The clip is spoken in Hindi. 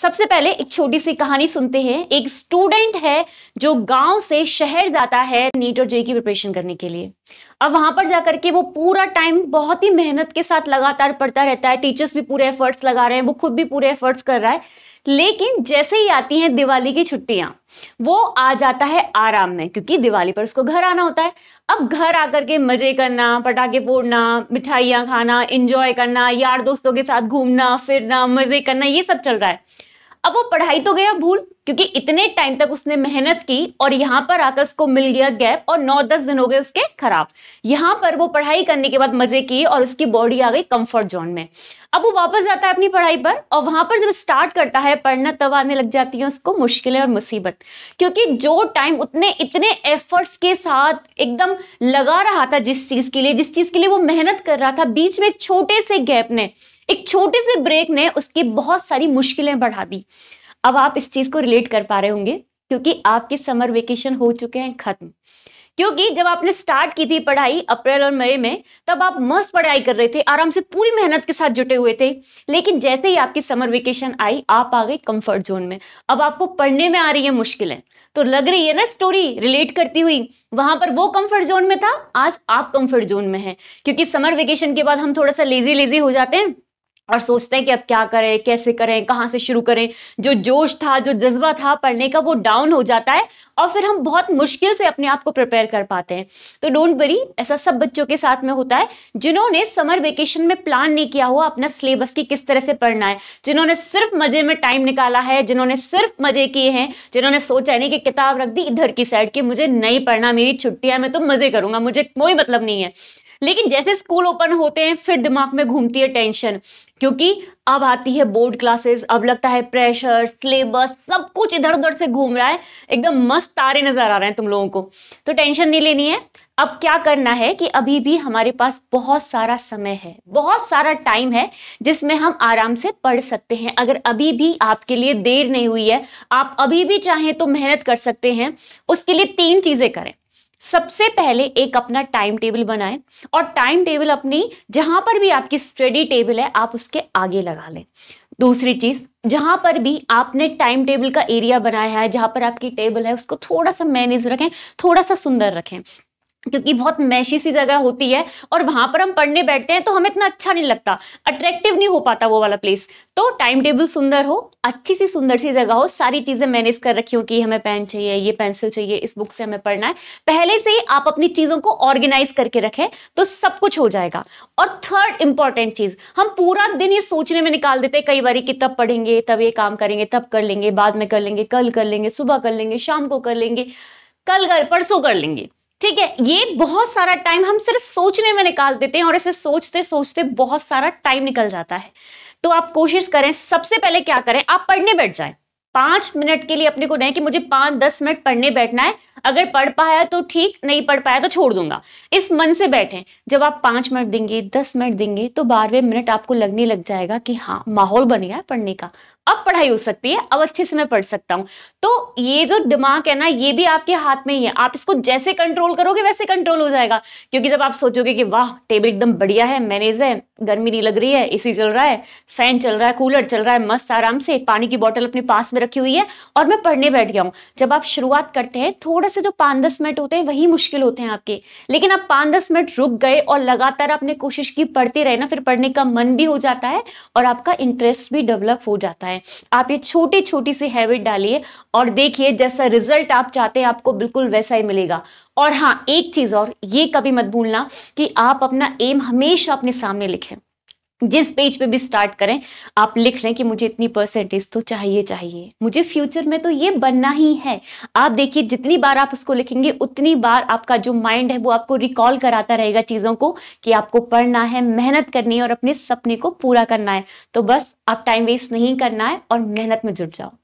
सबसे पहले एक छोटी सी कहानी सुनते हैं एक स्टूडेंट है जो गांव से शहर जाता है नीट और जे की प्रिपरेशन करने के लिए अब वहां पर जाकर के वो पूरा टाइम बहुत ही मेहनत के साथ लगातार पढ़ता रहता है टीचर्स भी पूरे एफर्ट्स लगा रहे हैं वो खुद भी पूरे एफर्ट्स कर रहा है लेकिन जैसे ही आती हैं दिवाली की छुट्टियां वो आ जाता है आराम में क्योंकि दिवाली पर उसको घर आना होता है अब घर आकर के मजे करना पटाखे फोड़ना मिठाइयां खाना इंजॉय करना यार दोस्तों के साथ घूमना फिरना मजे करना ये सब चल रहा है अब वो पढ़ाई तो गया भूल क्योंकि इतने टाइम तक उसने मेहनत की और यहाँ पर आकर उसको मिल गया गैप और नौ दस दिन हो गए उसके खराब यहाँ पर वो पढ़ाई करने के बाद मजे किए और उसकी बॉडी आ गई कंफर्ट जोन में अब वो वापस जाता है अपनी पढ़ाई पर और वहां पर जब स्टार्ट करता है पढ़ना तब आने लग जाती है उसको मुश्किलें और मुसीबत क्योंकि जो टाइम उतने इतने एफर्ट्स के साथ एकदम लगा रहा था जिस चीज के लिए जिस चीज के लिए वो मेहनत कर रहा था बीच में एक छोटे से गैप ने एक छोटे से ब्रेक ने उसकी बहुत सारी मुश्किलें बढ़ा दी अब आप इस चीज को रिलेट कर पा रहे होंगे क्योंकि आपके समर वेकेशन हो चुके हैं खत्म क्योंकि जब आपने स्टार्ट की थी पढ़ाई अप्रैल और मई में तब आप मस्त पढ़ाई कर रहे थे आराम से पूरी मेहनत के साथ जुटे हुए थे लेकिन जैसे ही आपकी समर वेकेशन आई आप आ गए कंफर्ट जोन में अब आपको पढ़ने में आ रही है मुश्किलें तो लग रही है ना स्टोरी रिलेट करती हुई वहां पर वो कंफर्ट जोन में था आज आप कंफर्ट जोन में है क्योंकि समर वेकेशन के बाद हम थोड़ा सा लेजी लेजी हो जाते हैं और सोचते हैं कि अब क्या करें कैसे करें कहाँ से शुरू करें जो जोश था जो जज्बा था पढ़ने का वो डाउन हो जाता है और फिर हम बहुत मुश्किल से अपने आप को प्रिपेयर कर पाते हैं तो डोंट वरी ऐसा सब बच्चों के साथ में होता है जिन्होंने समर वेकेशन में प्लान नहीं किया हुआ अपना सिलेबस की किस तरह से पढ़ना है जिन्होंने सिर्फ मजे में टाइम निकाला है जिन्होंने सिर्फ मजे किए हैं जिन्होंने सोचा नहीं कि किताब रख दी इधर की साइड की मुझे नहीं पढ़ना मेरी छुट्टियां मैं तो मजे करूंगा मुझे कोई मतलब नहीं है लेकिन जैसे स्कूल ओपन होते हैं फिर दिमाग में घूमती है टेंशन क्योंकि अब आती है बोर्ड क्लासेस अब लगता है प्रेशर सिलेबस सब कुछ इधर उधर से घूम रहा है एकदम मस्त तारे नजर आ रहे हैं तुम लोगों को तो टेंशन नहीं लेनी है अब क्या करना है कि अभी भी हमारे पास बहुत सारा समय है बहुत सारा टाइम है जिसमें हम आराम से पढ़ सकते हैं अगर अभी भी आपके लिए देर नहीं हुई है आप अभी भी चाहें तो मेहनत कर सकते हैं उसके लिए तीन चीजें करें सबसे पहले एक अपना टाइम टेबल बनाएं और टाइम टेबल अपनी जहां पर भी आपकी स्टडी टेबल है आप उसके आगे लगा लें दूसरी चीज जहां पर भी आपने टाइम टेबल का एरिया बनाया है जहां पर आपकी टेबल है उसको थोड़ा सा मैनेज रखें थोड़ा सा सुंदर रखें क्योंकि बहुत मैशी सी जगह होती है और वहां पर हम पढ़ने बैठते हैं तो हमें इतना अच्छा नहीं लगता अट्रैक्टिव नहीं हो पाता वो वाला प्लेस तो टाइम टेबल सुंदर हो अच्छी सी सुंदर सी जगह हो सारी चीजें मैनेज कर रखी हो कि हमें पेन चाहिए ये पेंसिल चाहिए इस बुक से हमें पढ़ना है पहले से ही आप अपनी चीजों को ऑर्गेनाइज करके रखें तो सब कुछ हो जाएगा और थर्ड इंपॉर्टेंट चीज हम पूरा दिन ये सोचने में निकाल देते हैं कई बार कि तब पढ़ेंगे तब ये काम करेंगे तब कर लेंगे बाद में कर लेंगे कल कर लेंगे सुबह कर लेंगे शाम को कर लेंगे कल कर परसों कर लेंगे ठीक है ये बहुत सारा टाइम हम सिर्फ सोचने में निकाल देते हैं और इसे सोचते सोचते बहुत सारा टाइम निकल जाता है तो आप कोशिश करें सबसे पहले क्या करें आप पढ़ने बैठ जाएं पांच मिनट के लिए अपने को दें कि मुझे पांच दस मिनट पढ़ने बैठना है अगर पढ़ पाया तो ठीक नहीं पढ़ पाया तो छोड़ दूंगा इस मन से बैठे जब आप पांच मिनट देंगे दस मिनट देंगे तो बारहवें मिनट आपको लगने लग जाएगा कि हाँ माहौल बन गया है पढ़ने का अब पढ़ाई हो सकती है अब अच्छे से मैं पढ़ सकता हूँ तो ये जो दिमाग है ना ये भी आपके हाथ में ही है आप इसको जैसे कंट्रोल करोगे वैसे कंट्रोल हो जाएगा क्योंकि जब आप सोचोगे कि वाह टेबल एकदम बढ़िया है मैनेज है गर्मी नहीं लग रही है एसी चल रहा है फैन चल रहा है कूलर चल रहा है मस्त आराम से पानी की बॉटल अपने पास में रखी हुई है और मैं पढ़ने बैठ गया हूँ जब आप शुरुआत करते हैं थोड़े से जो पाँच दस मिनट होते हैं वही मुश्किल होते हैं आपके लेकिन आप पाँच दस मिनट रुक गए और लगातार आपने कोशिश की पढ़ते रहे ना फिर पढ़ने का मन भी हो जाता है और आपका इंटरेस्ट भी डेवलप हो जाता है आप ये छोटी छोटी सी हैबिट डालिए और देखिए जैसा रिजल्ट आप चाहते हैं आपको बिल्कुल वैसा ही मिलेगा और हाँ एक चीज और ये कभी मत भूलना कि आप अपना एम हमेशा अपने सामने लिखें जिस पेज पे भी स्टार्ट करें आप लिख लें कि मुझे इतनी परसेंटेज तो चाहिए चाहिए मुझे फ्यूचर में तो ये बनना ही है आप देखिए जितनी बार आप उसको लिखेंगे उतनी बार आपका जो माइंड है वो आपको रिकॉल कराता रहेगा चीज़ों को कि आपको पढ़ना है मेहनत करनी है और अपने सपने को पूरा करना है तो बस आप टाइम वेस्ट नहीं करना है और मेहनत में जुट जाओ